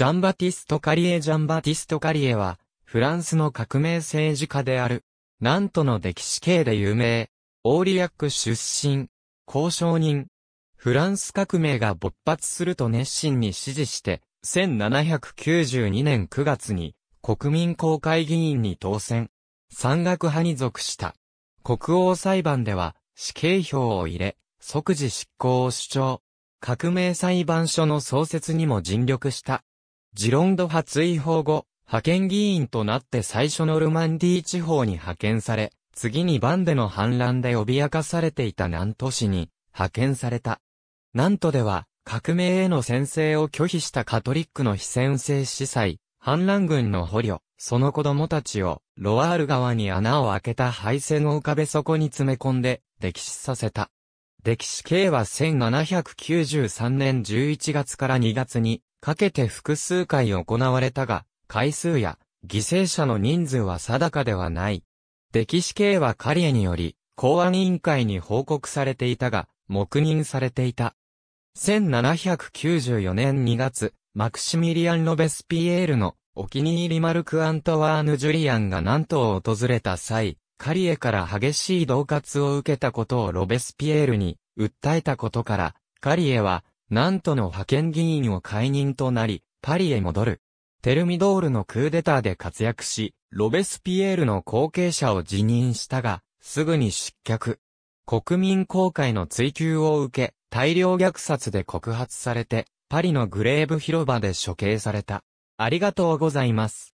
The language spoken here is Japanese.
ジャンバティスト・カリエ・ジャンバティスト・カリエは、フランスの革命政治家である。なんとの歴史系で有名。オーリアック出身。交渉人。フランス革命が勃発すると熱心に支持して、1792年9月に国民公会議員に当選。山岳派に属した。国王裁判では死刑票を入れ、即時執行を主張。革命裁判所の創設にも尽力した。ジロンド派追放後、派遣議員となって最初のルマンディ地方に派遣され、次にバンデの反乱で脅かされていた南都市に派遣された。南都では、革命への宣誓を拒否したカトリックの非宣誓司祭、反乱軍の捕虜、その子供たちを、ロワール川に穴を開けた廃線を浮かべ底に詰め込んで、溺死させた。歴史系は1793年11月から2月にかけて複数回行われたが、回数や犠牲者の人数は定かではない。歴史系はカリエにより、公安委員会に報告されていたが、黙認されていた。1794年2月、マクシミリアン・ロベスピエールのお気に入りマルク・アントワーヌ・ジュリアンが南東を訪れた際、カリエから激しい恫喝を受けたことをロベスピエールに訴えたことから、カリエはなんとの派遣議員を解任となり、パリへ戻る。テルミドールのクーデターで活躍し、ロベスピエールの後継者を辞任したが、すぐに失脚。国民公会の追及を受け、大量虐殺で告発されて、パリのグレーブ広場で処刑された。ありがとうございます。